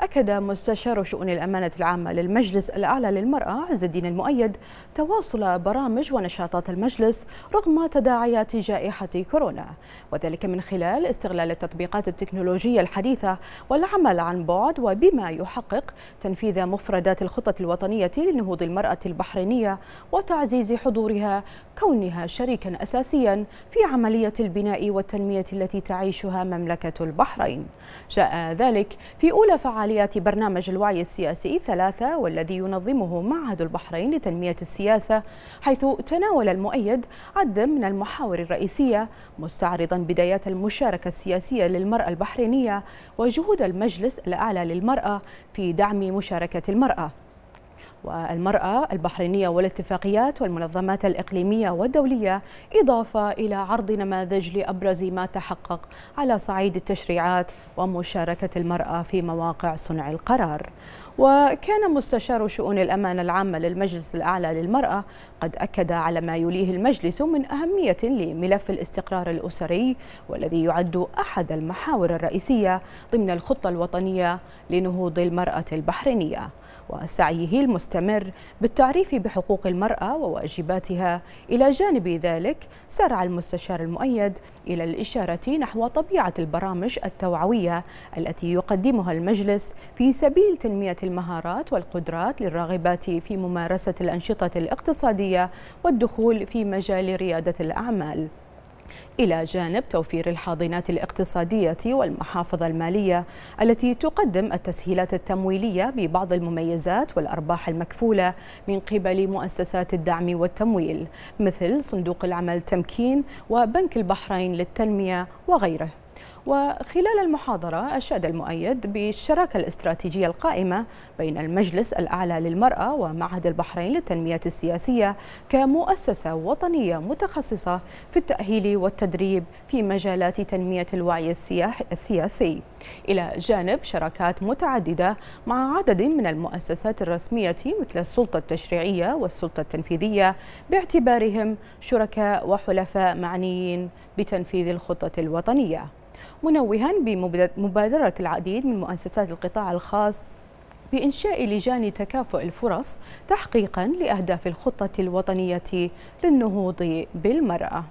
أكد مستشار شؤون الأمانة العامة للمجلس الأعلى للمرأة عز الدين المؤيد تواصل برامج ونشاطات المجلس رغم تداعيات جائحة كورونا وذلك من خلال استغلال التطبيقات التكنولوجية الحديثة والعمل عن بعد وبما يحقق تنفيذ مفردات الخطة الوطنية لنهوض المرأة البحرينية وتعزيز حضورها كونها شريكا أساسيا في عملية البناء والتنمية التي تعيشها مملكة البحرين جاء ذلك في أولى فعاليات فعاليات برنامج الوعي السياسي ثلاثة والذي ينظمه معهد البحرين لتنمية السياسة حيث تناول المؤيد عددا من المحاور الرئيسية مستعرضا بدايات المشاركة السياسية للمرأة البحرينية وجهود المجلس الأعلى للمرأة في دعم مشاركة المرأة والمرأة البحرينية والاتفاقيات والمنظمات الإقليمية والدولية إضافة إلى عرض نماذج لأبرز ما تحقق على صعيد التشريعات ومشاركة المرأة في مواقع صنع القرار وكان مستشار شؤون الأمانة العامة للمجلس الأعلى للمرأة قد أكد على ما يليه المجلس من أهمية لملف الاستقرار الأسري والذي يعد أحد المحاور الرئيسية ضمن الخطة الوطنية لنهوض المرأة البحرينية وسعيه المستقبل مستمر بالتعريف بحقوق المرأة وواجباتها إلى جانب ذلك سارع المستشار المؤيد إلى الإشارة نحو طبيعة البرامج التوعوية التي يقدمها المجلس في سبيل تنمية المهارات والقدرات للراغبات في ممارسة الأنشطة الاقتصادية والدخول في مجال ريادة الأعمال إلى جانب توفير الحاضنات الاقتصادية والمحافظ المالية التي تقدم التسهيلات التمويلية ببعض المميزات والأرباح المكفولة من قبل مؤسسات الدعم والتمويل مثل صندوق العمل تمكين وبنك البحرين للتنمية وغيره وخلال المحاضرة أشاد المؤيد بالشراكة الاستراتيجية القائمة بين المجلس الأعلى للمرأة ومعهد البحرين للتنمية السياسية كمؤسسة وطنية متخصصة في التأهيل والتدريب في مجالات تنمية الوعي السياسي إلى جانب شراكات متعددة مع عدد من المؤسسات الرسمية مثل السلطة التشريعية والسلطة التنفيذية باعتبارهم شركاء وحلفاء معنيين بتنفيذ الخطة الوطنية منوها بمبادرة العديد من مؤسسات القطاع الخاص بإنشاء لجان تكافؤ الفرص تحقيقا لأهداف الخطة الوطنية للنهوض بالمرأة